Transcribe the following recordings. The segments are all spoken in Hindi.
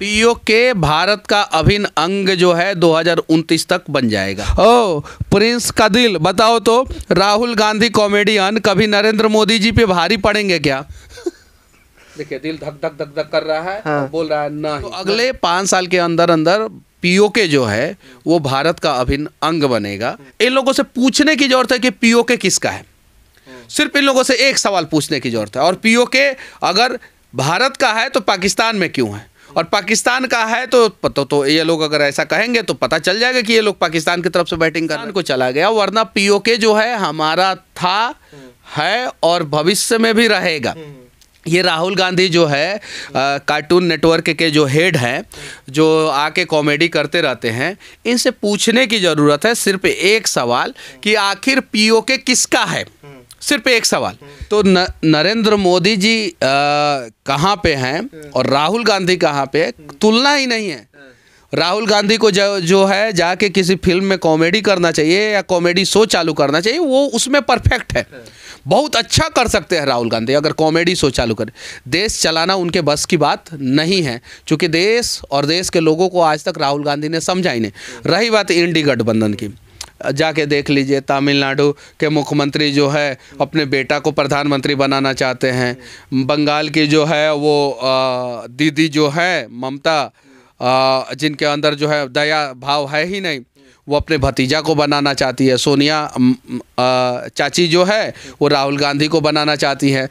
पीओके भारत का अभिन्न अंग जो है दो तक बन जाएगा ओ प्रिंस का दिल बताओ तो राहुल गांधी कॉमेडियन कभी नरेंद्र मोदी जी पे भारी पड़ेंगे क्या देखिए दिल धक धक धक धक कर रहा है हाँ। बोल रहा है ना तो अगले पांच साल के अंदर अंदर पीओके जो है वो भारत का अभिन्न अंग बनेगा इन लोगों से पूछने की जरूरत है कि पीओके किसका है सिर्फ इन लोगों से एक सवाल पूछने की जरूरत है और पीओके अगर भारत का है तो पाकिस्तान में क्यों है और पाकिस्तान का है तो पता तो, तो ये लोग अगर ऐसा कहेंगे तो पता चल जाएगा कि ये लोग पाकिस्तान की तरफ से बैटिंग करने को चला गया वरना पीओके जो है हमारा था है और भविष्य में भी रहेगा हम्म। ये राहुल गांधी जो है कार्टून नेटवर्क के जो हेड हैं जो आके कॉमेडी करते रहते हैं इनसे पूछने की ज़रूरत है सिर्फ एक सवाल कि आखिर पीओके किसका है सिर्फ एक सवाल तो न, नरेंद्र मोदी जी कहाँ पे हैं और राहुल गांधी कहाँ पे है तुलना ही नहीं है राहुल गांधी को जो जो है जाके किसी फिल्म में कॉमेडी करना चाहिए या कॉमेडी शो चालू करना चाहिए वो उसमें परफेक्ट है बहुत अच्छा कर सकते हैं राहुल गांधी अगर कॉमेडी शो चालू करें देश चलाना उनके बस की बात नहीं है क्योंकि देश और देश के लोगों को आज तक राहुल गांधी ने समझा ही नहीं रही बात इंडी गठबंधन की जाके देख लीजिए तमिलनाडु के मुख्यमंत्री जो है अपने बेटा को प्रधानमंत्री बनाना चाहते हैं बंगाल की जो है वो दीदी जो है ममता जिनके अंदर जो है दया भाव है ही नहीं वो अपने भतीजा को बनाना चाहती है सोनिया चाची जो है वो राहुल गांधी को बनाना चाहती है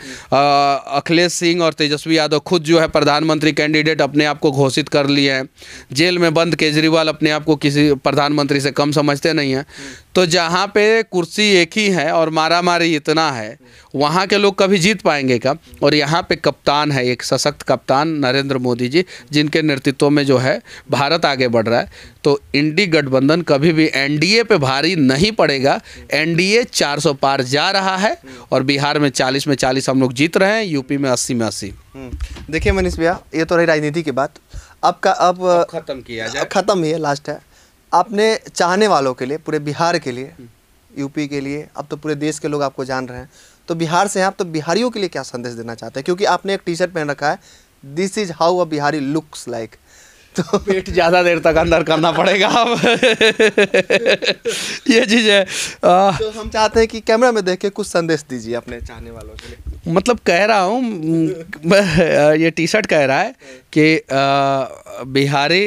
अखिलेश सिंह और तेजस्वी यादव खुद जो है प्रधानमंत्री कैंडिडेट अपने आप को घोषित कर लिए हैं जेल में बंद केजरीवाल अपने आप को किसी प्रधानमंत्री से कम समझते नहीं हैं तो जहाँ पे कुर्सी एक ही है और मारा मारी इतना है वहाँ के लोग कभी जीत पाएंगे का और यहाँ पे कप्तान है एक सशक्त कप्तान नरेंद्र मोदी जी जिनके नेतृत्व में जो है भारत आगे बढ़ रहा है तो इंडी गठबंधन कभी भी एनडीए पे भारी नहीं पड़ेगा एनडीए 400 पार जा रहा है और बिहार में 40 में 40 हम लोग जीत रहे हैं यूपी में 80 में 80 हम्म। देखिए मनीष भैया ये तो रही राजनीति की बात आपका अब, अब ख़त्म किया जाए ख़त्म ही है लास्ट है आपने चाहने वालों के लिए पूरे बिहार के लिए हम्म। यूपी के लिए अब तो पूरे देश के लोग आपको जान रहे हैं तो बिहार से आप तो बिहारियों के लिए क्या संदेश देना चाहते हैं क्योंकि आपने एक टी शर्ट पहन रखा है this is how a Bihari looks like like. तो पेट ज़्यादा देर तक अंदर करना पड़ेगा अब ये चीज़ है तो हम चाहते हैं कि कैमरा में देख के कुछ संदेश दीजिए अपने चाहने वालों के लिए मतलब कह रहा हूँ ये टी शर्ट कह रहा है कि बिहारी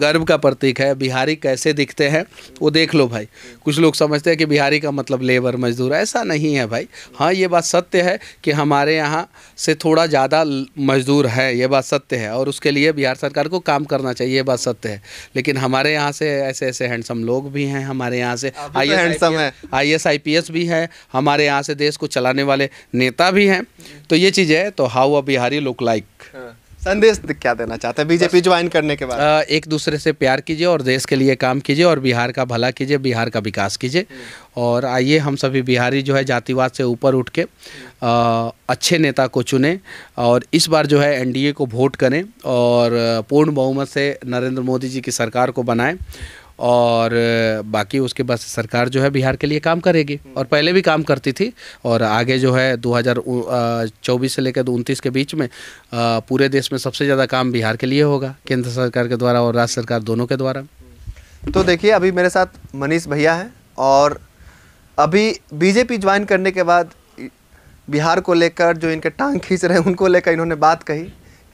गर्व का प्रतीक है बिहारी कैसे दिखते हैं वो देख लो भाई कुछ लोग समझते हैं कि बिहारी का मतलब लेबर मजदूर ऐसा नहीं है भाई हाँ ये बात सत्य है कि हमारे यहाँ से थोड़ा ज़्यादा मजदूर है ये बात सत्य है और उसके लिए बिहार सरकार को काम करना चाहिए ये बात सत्य है लेकिन हमारे यहाँ से ऐसे ऐसे हैंडसम लोग भी हैं हमारे यहाँ से आई तो हैंडसम है I S I P S भी है हमारे यहाँ से देश को चलाने वाले नेता भी हैं तो ये चीज़ है तो how a Bihari look like हाँ। संदेश क्या देना चाहते हैं बीजेपी ज्वाइन करने के बाद एक दूसरे से प्यार कीजिए और देश के लिए काम कीजिए और बिहार का भला कीजिए बिहार का विकास कीजिए और आइए हम सभी बिहारी जो है जातिवाद से ऊपर उठ के आ, अच्छे नेता को चुने और इस बार जो है एनडीए को वोट करें और पूर्ण बहुमत से नरेंद्र मोदी जी की सरकार को बनाएं और बाकी उसके बाद सरकार जो है बिहार के लिए काम करेगी और पहले भी काम करती थी और आगे जो है 2024 से लेकर उनतीस के बीच में पूरे देश में सबसे ज़्यादा काम बिहार के लिए होगा केंद्र सरकार के द्वारा और राज्य सरकार दोनों के द्वारा तो देखिए अभी मेरे साथ मनीष भैया हैं और अभी बीजेपी ज्वाइन करने के बाद बिहार को लेकर जो इनके टांग खींच रहे हैं उनको लेकर इन्होंने बात कही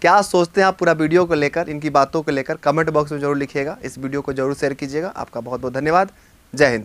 क्या सोचते हैं आप पूरा वीडियो को लेकर इनकी बातों को लेकर कमेंट बॉक्स में जरूर लिखिएगा इस वीडियो को जरूर शेयर कीजिएगा आपका बहुत बहुत धन्यवाद जय हिंद